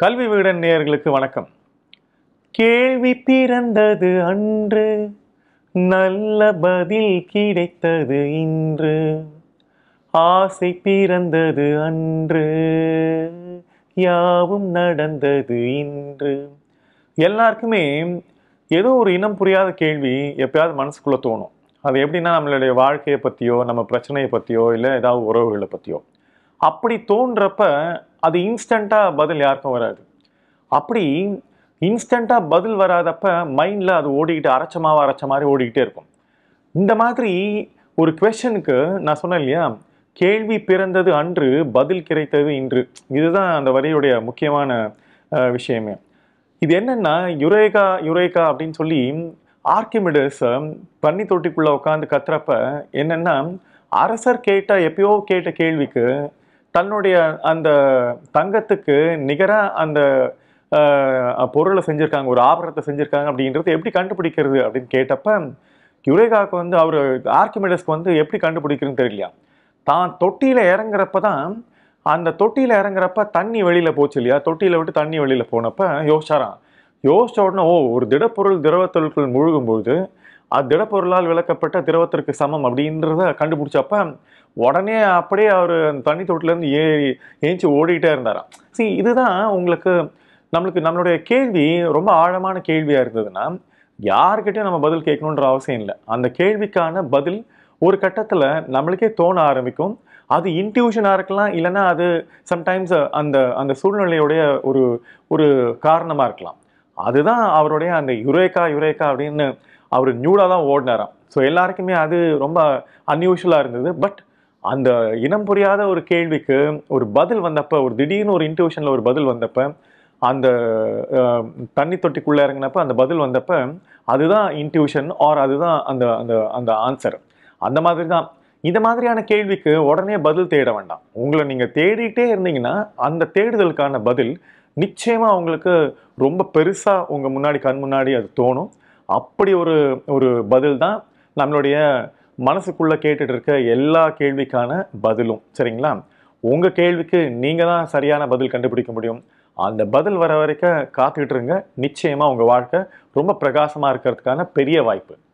கல்வி விகடன் நேயர்களுக்கு வணக்கம் கேள்வி பிறந்தது அன்று நல்ல பதில் கிடைத்தது இன்று ஆசை பிறந்தது அன்று யாவும் நடந்தது இன்று எல்லாருக்குமே ஏதோ ஒரு இனம் புரியாத கேள்வி எப்பயாவது மனசுக்குள்ளே தோணும் அது எப்படின்னா நம்மளுடைய வாழ்க்கையை பற்றியோ நம்ம பிரச்சனையை பற்றியோ இல்லை ஏதாவது உறவுகளை பற்றியோ அப்படி தோன்றப்ப அது இன்ஸ்டண்ட்டாக பதில் யாருக்கும் வராது அப்படி இன்ஸ்டண்ட்டாக பதில் வராதப்ப மைண்டில் அது ஓடிக்கிட்டு அரைச்சமாக அரைச்ச மாதிரி ஓடிக்கிட்டே இருக்கும் இந்த மாதிரி ஒரு கொஷனுக்கு நான் சொன்னேன் இல்லையா கேள்வி பிறந்தது அன்று பதில் கிடைத்தது இன்று இதுதான் அந்த வரியுடைய முக்கியமான விஷயமே இது என்னென்னா யுரேகா யுரேகா அப்படின்னு சொல்லி ஆர்கிமிடஸ் பன்னி தொட்டிக்குள்ளே உட்காந்து கத்துறப்ப என்னென்னா அரசர் கேட்ட எப்பயோ கேட்ட கேள்விக்கு தன்னுடைய அந்த தங்கத்துக்கு நிகராக அந்த பொருளை செஞ்சுருக்காங்க ஒரு ஆபரணத்தை செஞ்சுருக்காங்க அப்படின்றது எப்படி கண்டுபிடிக்கிறது அப்படின்னு கேட்டப்ப யுரேகாவுக்கு வந்து அவர் ஆர்கிமெடஸ்க்கு வந்து எப்படி கண்டுபிடிக்கிறதுன்னு தெரியலையா தான் தொட்டியில் இறங்குறப்ப தான் அந்த தொட்டியில் இறங்குறப்ப தண்ணி வெளியில் போச்சு இல்லையா தொட்டியில் விட்டு தண்ணி வெளியில் போனப்ப யோசிச்சாராம் யோசிச்ச உடனே ஓ ஒரு திடப்பொருள் திரவத்தொழில்கள் முழுகும்போது அது திடப்பொருளால் விளக்கப்பட்ட திரவத்திற்கு சமம் அப்படின்றத கண்டுபிடிச்சப்ப உடனே அப்படியே அவர் அந்த தண்ணி தொட்டிலேருந்து ஏ ஏஞ்சி ஓடிக்கிட்டே இருந்தாராம் சரி இதுதான் உங்களுக்கு நம்மளுக்கு நம்மளுடைய கேள்வி ரொம்ப ஆழமான கேள்வியாக இருந்ததுன்னா யார்கிட்டையும் நம்ம பதில் கேட்கணுன்ற அவசியம் இல்லை அந்த கேள்விக்கான பதில் ஒரு கட்டத்தில் நம்மளுக்கே தோண ஆரம்பிக்கும் அது இன்ட்யூஷனாக இருக்கலாம் இல்லைன்னா அது சம்டைம்ஸ் அந்த அந்த சூழ்நிலையுடைய ஒரு ஒரு காரணமாக இருக்கலாம் அதுதான் அவருடைய அந்த யுரேக்கா யுரேக்கா அப்படின்னு அவர் நியூடாக தான் ஓடினாராம் ஸோ எல்லாருக்குமே அது ரொம்ப அன்யூஷுவலாக இருந்தது பட் அந்த இனம் புரியாத ஒரு கேள்விக்கு ஒரு பதில் வந்தப்போ ஒரு திடீர்னு ஒரு இன்டிவிஷனில் ஒரு பதில் வந்தப்போ அந்த தண்ணி தொட்டிக்குள்ளே இறங்கினப்ப அந்த பதில் வந்தப்போ அதுதான் இன்டிவிஷன் ஆர் அதுதான் அந்த அந்த அந்த ஆன்சர் அந்த மாதிரி தான் இந்த மாதிரியான கேள்விக்கு உடனே பதில் தேட வேண்டாம் உங்களை நீங்கள் தேடிட்டே இருந்தீங்கன்னா அந்த தேடுதலுக்கான பதில் நிச்சயமாக உங்களுக்கு ரொம்ப பெருசாக உங்கள் முன்னாடி கண் முன்னாடி அது தோணும் அப்படி ஒரு ஒரு பதில் தான் நம்மளுடைய மனசுக்குள்ளே கேட்டுட்டு இருக்க எல்லா கேள்விக்கான பதிலும் சரிங்களா உங்கள் கேள்விக்கு நீங்கள் தான் சரியான பதில் கண்டுபிடிக்க முடியும் அந்த பதில் வர வரைக்கும் காத்துக்கிட்டு இருங்க நிச்சயமாக உங்கள் வாழ்க்கை ரொம்ப பிரகாசமாக இருக்கிறதுக்கான பெரிய வாய்ப்பு